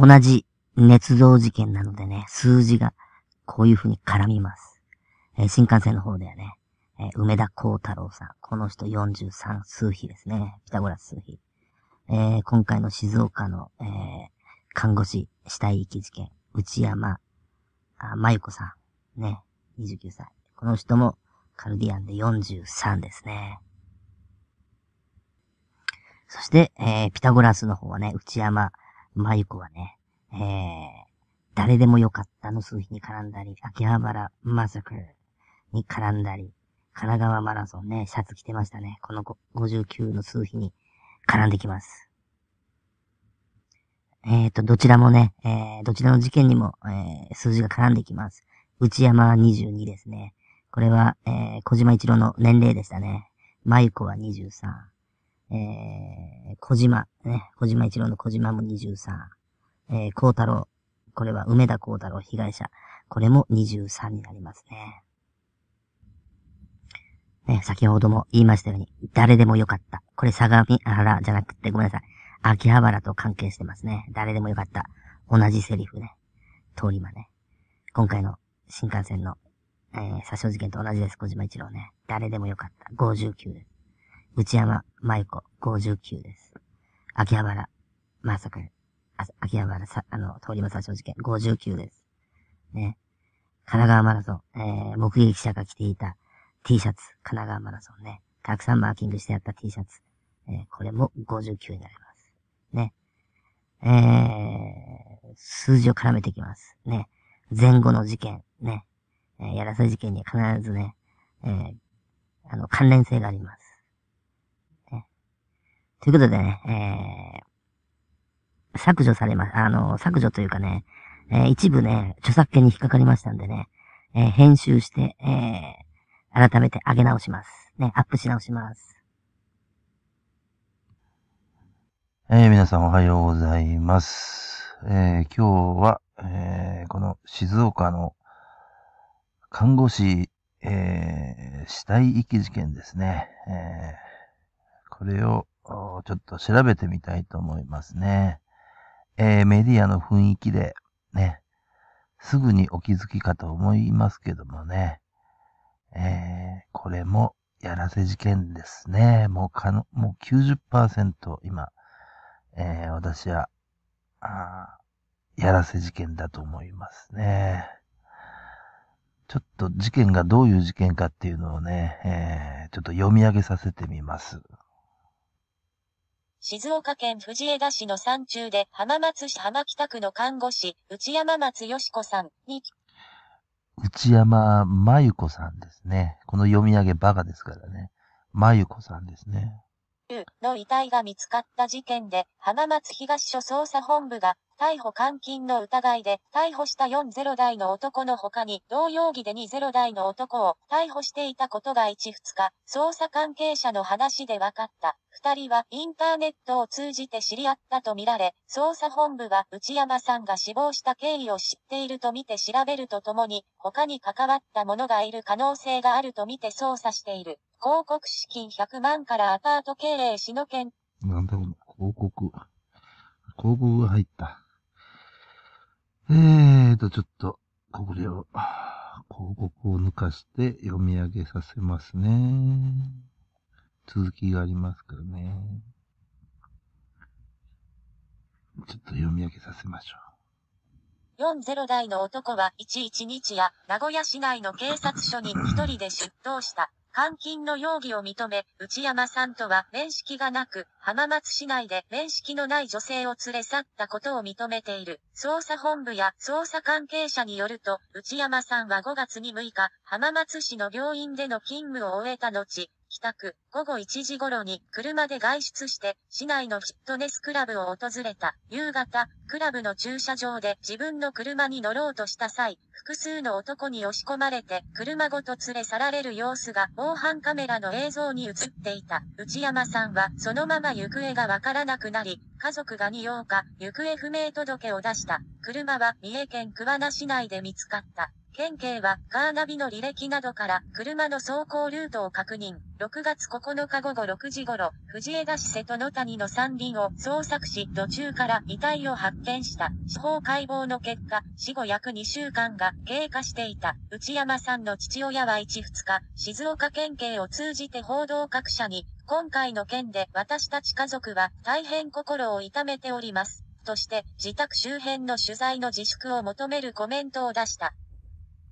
同じ捏造事件なのでね、数字がこういう風に絡みます。えー、新幹線の方ではね、えー、梅田幸太郎さん。この人43数比ですね。ピタゴラス数比。えー、今回の静岡の、えー、看護師死体遺棄事件。内山、あ、まゆこさん。ね。29歳。この人もカルディアンで43ですね。そして、えー、ピタゴラスの方はね、内山、まゆこはね、えー、誰でもよかったの数日に絡んだり、秋葉原マサクルに絡んだり、神奈川マラソンね、シャツ着てましたね。この59の数日に絡んできます。えっ、ー、と、どちらもね、えー、どちらの事件にも、えー、数字が絡んできます。内山22ですね。これは、えー、小島一郎の年齢でしたね。まゆこは23。えー、小島、ね、小島一郎の小島も23。えー、孝太郎。これは梅田孝太郎被害者。これも23になりますね。ね、先ほども言いましたように、誰でもよかった。これ相模原じゃなくて、ごめんなさい。秋葉原と関係してますね。誰でもよかった。同じセリフね。通り魔ね。今回の新幹線の、えー、殺傷事件と同じです。小島一郎ね。誰でもよかった。59です。内山舞子、59です。秋葉原、まさか、秋葉原さ、あの、通り魔殺傷事件、59です。ね。神奈川マラソン、えー、目撃者が着ていた T シャツ、神奈川マラソンね。たくさんマーキングしてあった T シャツ。えー、これも59になります。ね。えー、数字を絡めていきます。ね。前後の事件、ね。えー、やらせ事件に必ずね、えー、あの、関連性があります。ということでね、えー、削除されます。あの、削除というかね、えー、一部ね、著作権に引っかかりましたんでね、えー、編集して、えー、改めて上げ直します。ね、アップし直します。えー、皆さんおはようございます。えー、今日は、えー、この静岡の看護師、えー、死体遺棄事件ですね。えー、これをちょっと調べてみたいと思いますね。えー、メディアの雰囲気で、ね、すぐにお気づきかと思いますけどもね。えー、これも、やらせ事件ですね。もうかの、もう90%今、えー、私は、あやらせ事件だと思いますね。ちょっと事件がどういう事件かっていうのをね、えー、ちょっと読み上げさせてみます。静岡県藤枝市の山中で浜松市浜北区の看護師、内山松よし子さんに、内山真由子さんですね。この読み上げバカですからね。真由子さんですね。の遺体が見つかった事件で、浜松東署捜査本部が、逮捕監禁の疑いで、逮捕した40代の男の他に、同容疑で20代の男を逮捕していたことが1、2日、捜査関係者の話で分かった。二人はインターネットを通じて知り合ったとみられ、捜査本部は内山さんが死亡した経緯を知っているとみて調べるとともに、他に関わった者がいる可能性があるとみて捜査している。広告資金100万からアパート経営しのけん。なんだこの広告。広告が入った。えーと、ちょっと、これを、広告を抜かして読み上げさせますね。続きがありますからね。ちょっと読み上げさせましょう。40代の男は11日や名古屋市内の警察署に一人で出頭した。監禁の容疑を認め、内山さんとは面識がなく、浜松市内で面識のない女性を連れ去ったことを認めている。捜査本部や捜査関係者によると、内山さんは5月に6日、浜松市の病院での勤務を終えた後、帰宅、午後1時頃に車で外出して、市内のフィットネスクラブを訪れた。夕方、クラブの駐車場で自分の車に乗ろうとした際、複数の男に押し込まれて、車ごと連れ去られる様子が防犯カメラの映像に映っていた。内山さんはそのまま行方がわからなくなり、家族が2。う日、行方不明届を出した。車は三重県桑名市内で見つかった。県警はカーナビの履歴などから車の走行ルートを確認。6月9日午後6時頃、藤枝市瀬戸の谷の山林を捜索し、途中から遺体を発見した。司法解剖の結果、死後約2週間が経過していた。内山さんの父親は1、2日、静岡県警を通じて報道各社に、今回の件で私たち家族は大変心を痛めております。として、自宅周辺の取材の自粛を求めるコメントを出した。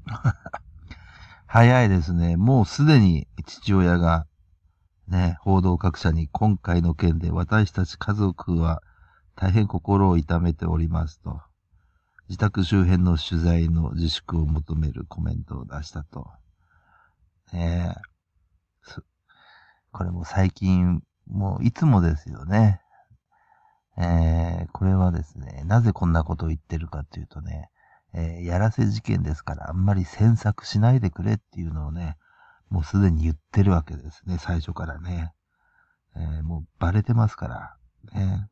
早いですね。もうすでに父親が、ね、報道各社に今回の件で私たち家族は大変心を痛めておりますと、自宅周辺の取材の自粛を求めるコメントを出したと。ねえ。これも最近、もういつもですよね。えー、これはですね、なぜこんなことを言ってるかというとね、えー、やらせ事件ですからあんまり詮索しないでくれっていうのをね、もうすでに言ってるわけですね、最初からね。えー、もうバレてますから、ね。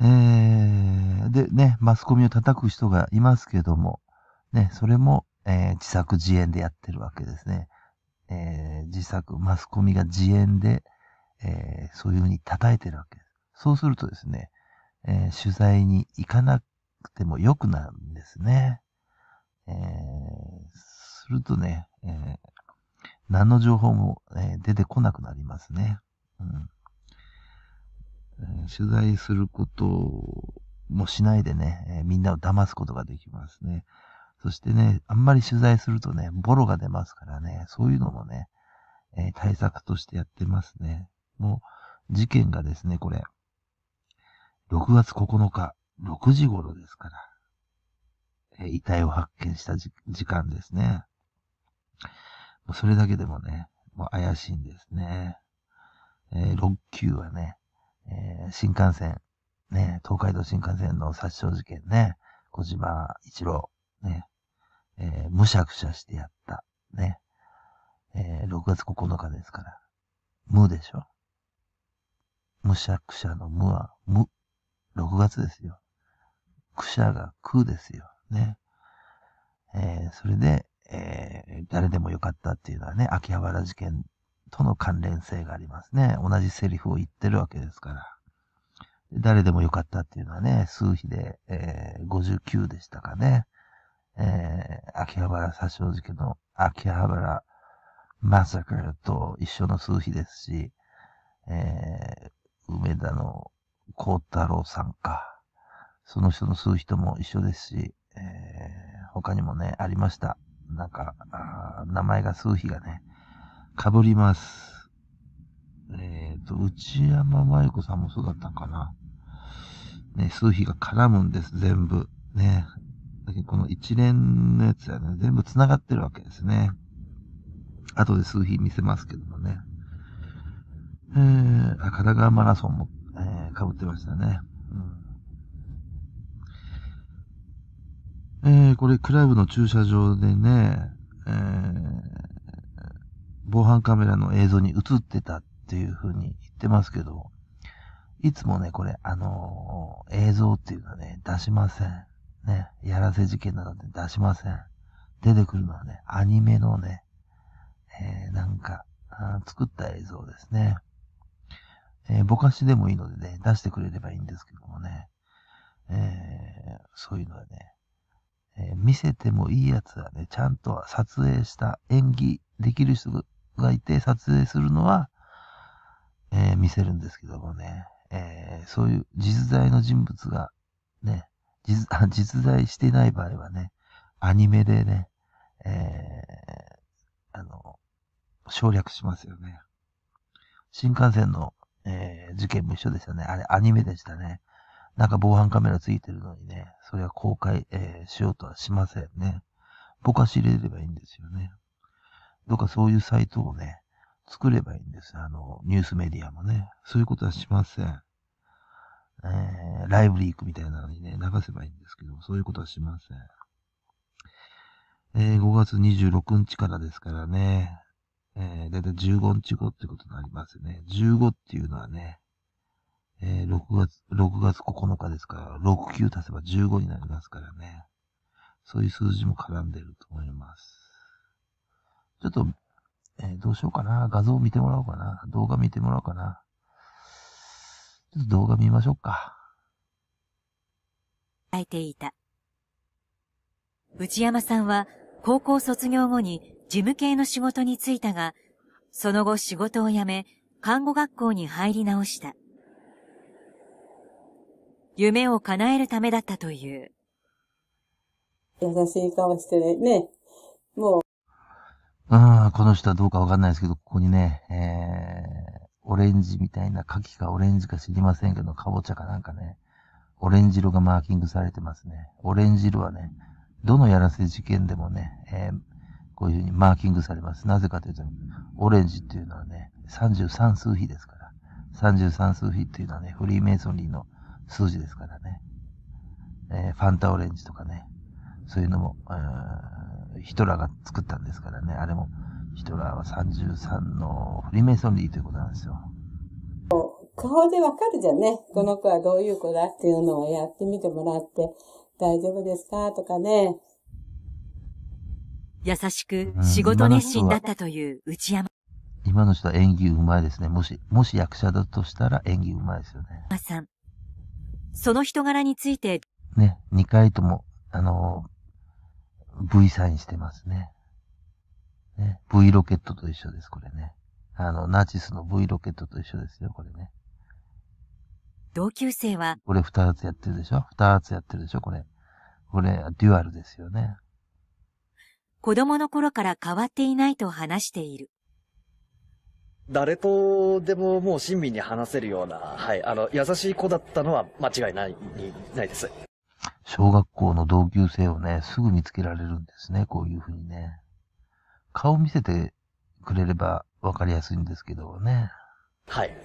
えー、でね、マスコミを叩く人がいますけども、ね、それも、えー、自作自演でやってるわけですね。えー、自作、マスコミが自演で、えー、そういうふうに叩いてるわけです。そうするとですね、えー、取材に行かなくても良くなるんですね。えー、するとね、えー、何の情報も、えー、出てこなくなりますね。うん取材することもしないでね、えみんなを騙すことができますね。そしてね、あんまり取材するとね、ボロが出ますからね、そういうのもね、えー、対策としてやってますね。もう、事件がですね、これ、6月9日、6時頃ですから、え遺体を発見した時間ですね。もうそれだけでもね、もう怪しいんですね。えー、6級はね、えー、新幹線、ね、東海道新幹線の殺傷事件ね、小島一郎、ね、えー、むしゃくしゃしてやった、ね、えー、6月9日ですから、無でしょむしゃくしゃの無は無、6月ですよ。くしゃがくですよ。ね。えー、それで、えー、誰でもよかったっていうのはね、秋葉原事件との関連性がありますね。同じセリフを言ってるわけですから。誰でもよかったっていうのはね、数比で、えー、59でしたかね。えー、秋葉原殺傷事件の秋葉原マサカルと一緒の数比ですし、えー、梅田の幸太郎さんか。その人の吸う人も一緒ですし、えー、他にもね、ありました。なんか、あ名前が数比がね、かぶります。えっ、ー、と、内山真由子さんもそうだったかな。ね、数比が絡むんです、全部。ね。だけこの一連のやつはね、全部繋がってるわけですね。後で数比見せますけどもね。えー、神奈川マラソンも、えー、被ってましたね。えー、これクラブの駐車場でね、えー、防犯カメラの映像に映ってたっていう風に言ってますけど、いつもね、これ、あのー、映像っていうのはね、出しません。ね、やらせ事件などで出しません。出てくるのはね、アニメのね、えー、なんか、作った映像ですね。えー、ぼかしでもいいのでね、出してくれればいいんですけどもね、えー、そういうのはね、えー、見せてもいいやつはね、ちゃんと撮影した演技できる人がいて撮影するのは、えー、見せるんですけどもね、えー、そういう実在の人物がね、実在してない場合はね、アニメでね、えー、あの、省略しますよね。新幹線の、えー、事件も一緒でしたね。あれ、アニメでしたね。なんか防犯カメラついてるのにね、それは公開、えー、しようとはしませんね。ぼかし入れればいいんですよね。どうかそういうサイトをね、作ればいいんです。あの、ニュースメディアもね。そういうことはしません。えー、ライブリークみたいなのにね、流せばいいんですけど、そういうことはしません。えー、5月26日からですからね、えー、だいたい15日後ってことになりますね。15っていうのはね、えー、6月、6月9日ですから、69足せば15になりますからね。そういう数字も絡んでると思います。ちょっと、えー、どうしようかな。画像見てもらおうかな。動画見てもらおうかな。ちょっと動画見ましょうか。空いていた。内山さんは高校卒業後に事務系の仕事に就いたが、その後仕事を辞め、看護学校に入り直した。夢を叶えるためだったという。優しい顔してね、もう。ああ、この人はどうかわかんないですけど、ここにね、えー、オレンジみたいな、牡蠣かオレンジか知りませんけど、かぼちゃかなんかね、オレンジ色がマーキングされてますね。オレンジ色はね、どのやらせ事件でもね、えー、こういうふうにマーキングされます。なぜかというと、オレンジっていうのはね、33数比ですから、33数比っていうのはね、フリーメイソンリーの数字ですからね。えー、ファンタオレンジとかね。そういうのも、えー、ヒトラーが作ったんですからね。あれも、ヒトラーは33のフリーメイソンリーということなんですよ。顔でわかるじゃんね。この子はどういう子だっていうのをやってみてもらって、大丈夫ですかとかね。優しく仕事熱心だったという内山。今の人は演技うまいですね。もし、もし役者だとしたら演技うまいですよね。さん。その人柄について。ね、2回とも、あの V サインしてますね。ね、V ロケットと一緒です、これね。あの、ナチスの V ロケットと一緒ですよ、これね。同級生は。これ2つやってるでしょ ?2 つやってるでしょこれ。これ、デュアルですよね。子供の頃から変わっていないと話している。誰とでももう親身に話せるような、はい、あの、優しい子だったのは間違いない、ないです。小学校の同級生をね、すぐ見つけられるんですね、こういうふうにね。顔見せてくれればわかりやすいんですけどね。はい。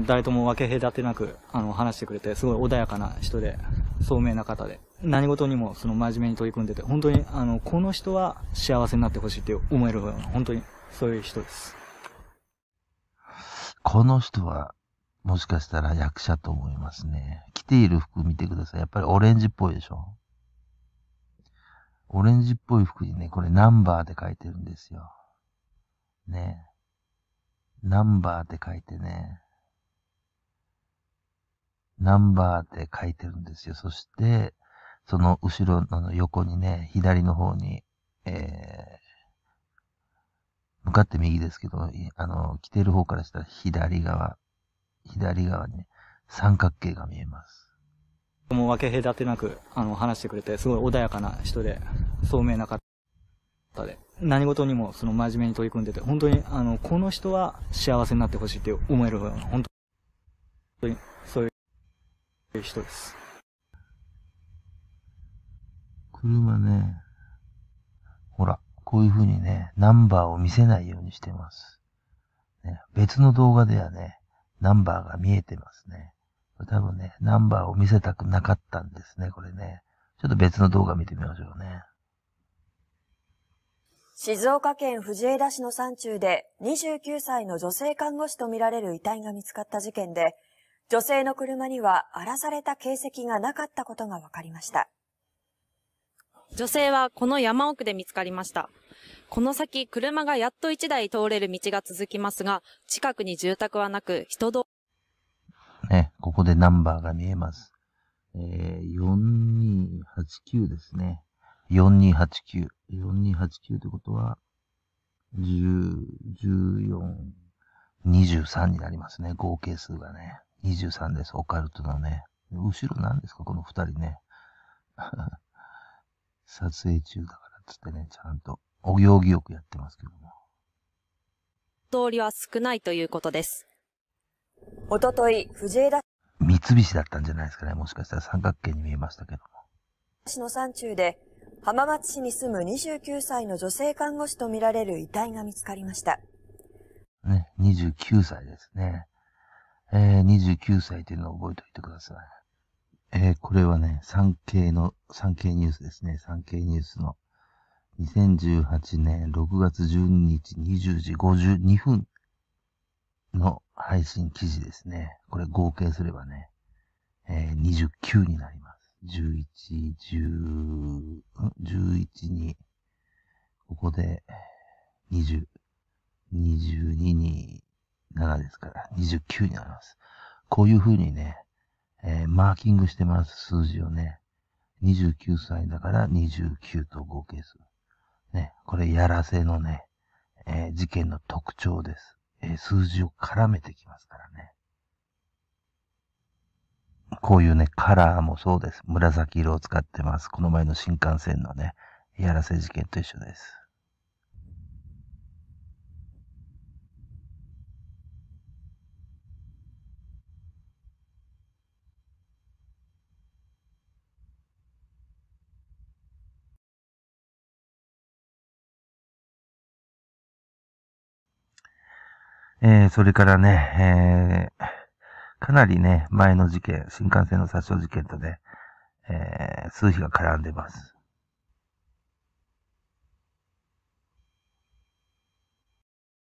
誰とも分け隔てなく、あの、話してくれて、すごい穏やかな人で、聡明な方で、何事にも、その、真面目に取り組んでて、本当に、あの、この人は幸せになってほしいって思えるような、本当に、そういう人です。この人は、もしかしたら役者と思いますね。着ている服見てください。やっぱりオレンジっぽいでしょオレンジっぽい服にね、これナンバーで書いてるんですよ。ね。ナンバーって書いてね。ナンバーって書いてるんですよ。そして、その後ろの横にね、左の方に、え向かって右ですけど、あの、来てる方からしたら左側、左側にね、三角形が見えます。もう分け隔てなく、あの、話してくれて、すごい穏やかな人で、聡明な方で、何事にもその真面目に取り組んでて、本当に、あの、この人は幸せになってほしいって思える本当に、そういう人です。車ね、こういうふうにね、ナンバーを見せないようにしてます。ね、別の動画ではね、ナンバーが見えてますね。多分ね、ナンバーを見せたくなかったんですね、これね。ちょっと別の動画見てみましょうね。静岡県藤枝市の山中で29歳の女性看護師とみられる遺体が見つかった事件で、女性の車には荒らされた形跡がなかったことが分かりました。女性はこの山奥で見つかりました。この先、車がやっと1台通れる道が続きますが、近くに住宅はなく、人通ね、ここでナンバーが見えます。えー、4289ですね。4289。4289ってことは、10、14、23になりますね。合計数がね。23です。オカルトのね。後ろなんですかこの2人ね。撮影中だからっつってね、ちゃんとお行儀よくやってますけども。通りは少ないということです。おととい、藤枝三菱だったんじゃないですかね。もしかしたら三角形に見えましたけども。市の山中で、浜松市に住む29歳の女性看護師とみられる遺体が見つかりました。ね、29歳ですね。えー、29歳というのを覚えておいてください。えー、これはね、産経の、産経ニュースですね。産経ニュースの2018年6月12日20時52分の配信記事ですね。これ合計すればね、えー、29になります。11、10、11 2ここで20、22に7ですから29になります。こういう風にね、えー、マーキングしてます、数字をね。29歳だから29と合計する。ね、これやらせのね、えー、事件の特徴です、えー、数字を絡めてきますからね。こういうね、カラーもそうです。紫色を使ってます。この前の新幹線のね、やらせ事件と一緒です。えー、それからね、えー、かなりね、前の事件、新幹線の殺傷事件とね、えー、数日が絡んでます。